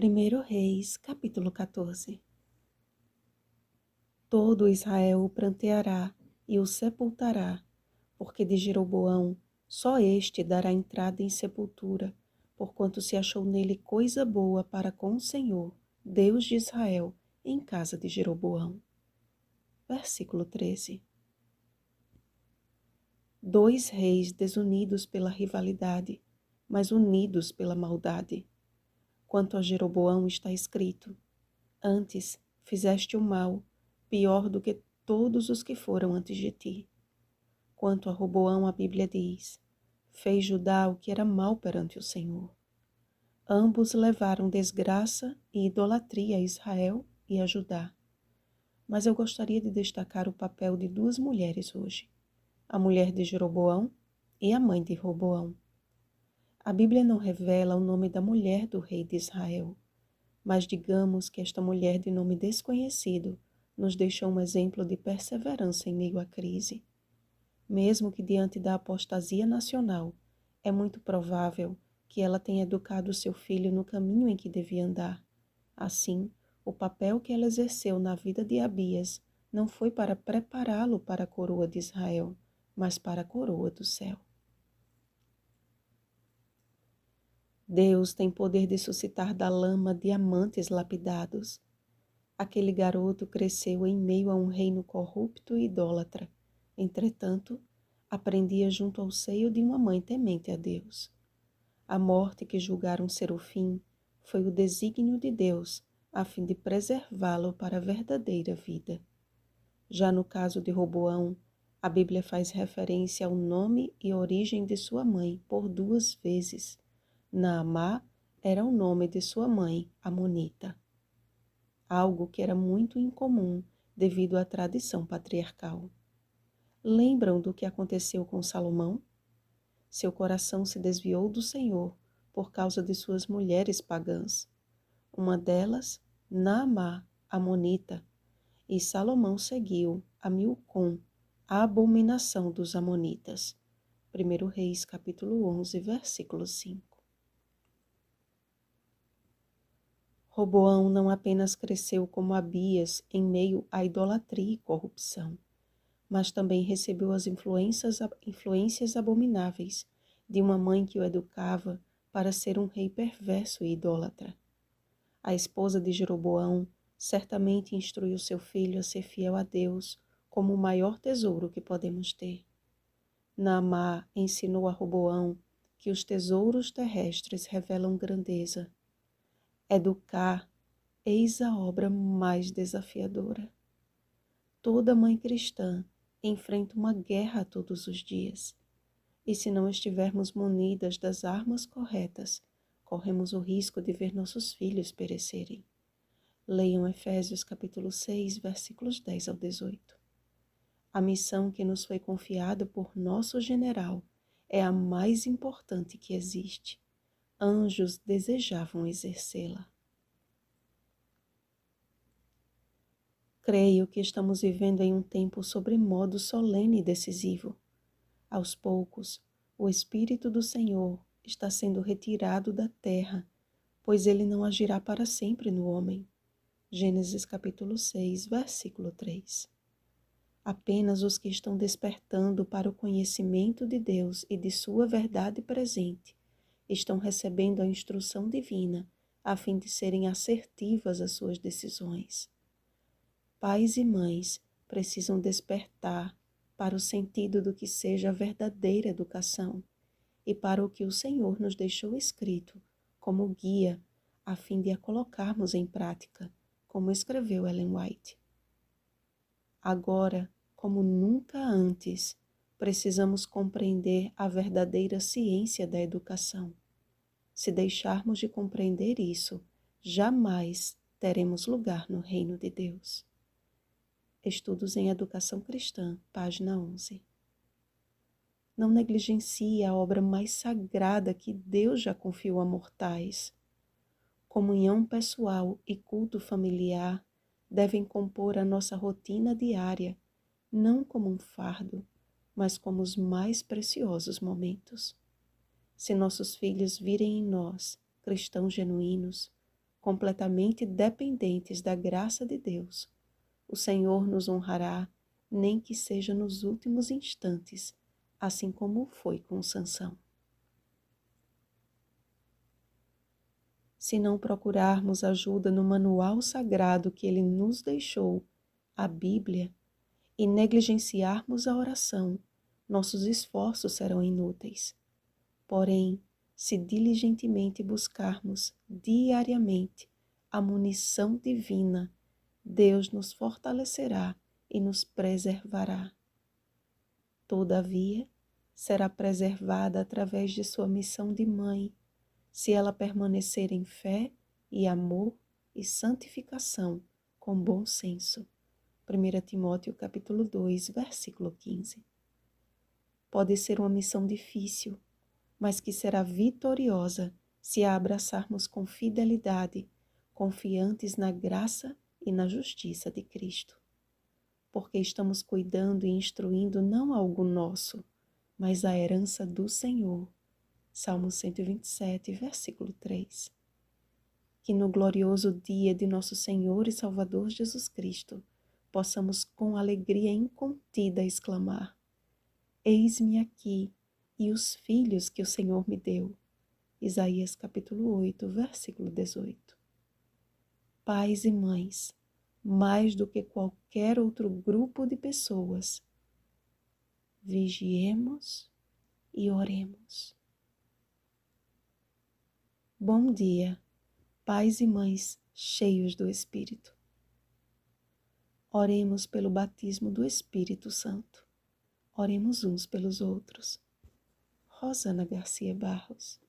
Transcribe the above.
1 Reis, capítulo 14 Todo Israel o pranteará e o sepultará, porque de Jeroboão só este dará entrada em sepultura, porquanto se achou nele coisa boa para com o Senhor, Deus de Israel, em casa de Jeroboão. Versículo 13 Dois reis desunidos pela rivalidade, mas unidos pela maldade. Quanto a Jeroboão está escrito: Antes fizeste o mal, pior do que todos os que foram antes de ti. Quanto a Roboão, a Bíblia diz: Fez Judá o que era mal perante o Senhor. Ambos levaram desgraça e idolatria a Israel e a Judá. Mas eu gostaria de destacar o papel de duas mulheres hoje: a mulher de Jeroboão e a mãe de Roboão. A Bíblia não revela o nome da mulher do rei de Israel, mas digamos que esta mulher de nome desconhecido nos deixou um exemplo de perseverança em meio à crise. Mesmo que diante da apostasia nacional, é muito provável que ela tenha educado seu filho no caminho em que devia andar. Assim, o papel que ela exerceu na vida de Abias não foi para prepará-lo para a coroa de Israel, mas para a coroa do céu. Deus tem poder de suscitar da lama diamantes lapidados. Aquele garoto cresceu em meio a um reino corrupto e idólatra. Entretanto, aprendia junto ao seio de uma mãe temente a Deus. A morte que julgaram ser o fim foi o desígnio de Deus, a fim de preservá-lo para a verdadeira vida. Já no caso de Roboão, a Bíblia faz referência ao nome e origem de sua mãe por duas vezes. Naamá era o nome de sua mãe, Amonita. Algo que era muito incomum devido à tradição patriarcal. Lembram do que aconteceu com Salomão? Seu coração se desviou do Senhor por causa de suas mulheres pagãs. Uma delas, Naamá, Amonita, e Salomão seguiu a Milcom, a abominação dos Amonitas. 1 Reis capítulo 11, versículo 5. Roboão não apenas cresceu como Abias em meio à idolatria e corrupção, mas também recebeu as influências, influências abomináveis de uma mãe que o educava para ser um rei perverso e idólatra. A esposa de Jeroboão certamente instruiu seu filho a ser fiel a Deus como o maior tesouro que podemos ter. Naamá ensinou a Roboão que os tesouros terrestres revelam grandeza Educar, eis a obra mais desafiadora. Toda mãe cristã enfrenta uma guerra todos os dias. E se não estivermos munidas das armas corretas, corremos o risco de ver nossos filhos perecerem. Leiam Efésios capítulo 6, versículos 10 ao 18. A missão que nos foi confiada por nosso general é a mais importante que existe anjos desejavam exercê-la. Creio que estamos vivendo em um tempo sobremodo solene e decisivo. Aos poucos, o Espírito do Senhor está sendo retirado da terra, pois ele não agirá para sempre no homem. Gênesis capítulo 6, versículo 3. Apenas os que estão despertando para o conhecimento de Deus e de sua verdade presente estão recebendo a instrução divina a fim de serem assertivas às suas decisões. Pais e mães precisam despertar para o sentido do que seja a verdadeira educação e para o que o Senhor nos deixou escrito como guia, a fim de a colocarmos em prática, como escreveu Ellen White. Agora, como nunca antes, precisamos compreender a verdadeira ciência da educação. Se deixarmos de compreender isso, jamais teremos lugar no reino de Deus. Estudos em Educação Cristã, página 11. Não negligencie a obra mais sagrada que Deus já confiou a mortais. Comunhão pessoal e culto familiar devem compor a nossa rotina diária, não como um fardo, mas como os mais preciosos momentos. Se nossos filhos virem em nós cristãos genuínos, completamente dependentes da graça de Deus, o Senhor nos honrará, nem que seja nos últimos instantes, assim como foi com Sansão. Se não procurarmos ajuda no manual sagrado que ele nos deixou, a Bíblia, e negligenciarmos a oração, nossos esforços serão inúteis. Porém, se diligentemente buscarmos diariamente a munição divina, Deus nos fortalecerá e nos preservará. Todavia, será preservada através de sua missão de mãe, se ela permanecer em fé e amor e santificação com bom senso. 1 Timóteo capítulo 2, versículo 15 pode ser uma missão difícil, mas que será vitoriosa se a abraçarmos com fidelidade, confiantes na graça e na justiça de Cristo. Porque estamos cuidando e instruindo não algo nosso, mas a herança do Senhor. Salmo 127, versículo 3. Que no glorioso dia de nosso Senhor e Salvador Jesus Cristo, possamos com alegria incontida exclamar: Eis-me aqui e os filhos que o Senhor me deu. Isaías capítulo 8, versículo 18. Pais e mães, mais do que qualquer outro grupo de pessoas, vigiemos e oremos. Bom dia, pais e mães cheios do Espírito. Oremos pelo batismo do Espírito Santo. Oremos uns pelos outros. Rosana Garcia Barros